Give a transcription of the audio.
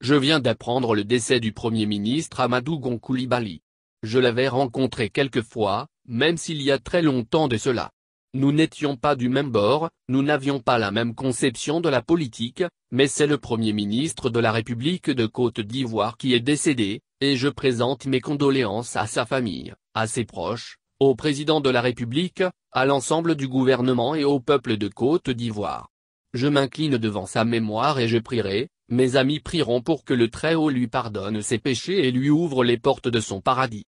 Je viens d'apprendre le décès du Premier ministre Amadou Gonkoulibaly. Je l'avais rencontré quelques fois, même s'il y a très longtemps de cela. Nous n'étions pas du même bord, nous n'avions pas la même conception de la politique, mais c'est le Premier ministre de la République de Côte d'Ivoire qui est décédé, et je présente mes condoléances à sa famille, à ses proches, au Président de la République, à l'ensemble du gouvernement et au peuple de Côte d'Ivoire. Je m'incline devant sa mémoire et je prierai, mes amis prieront pour que le Très-Haut lui pardonne ses péchés et lui ouvre les portes de son paradis.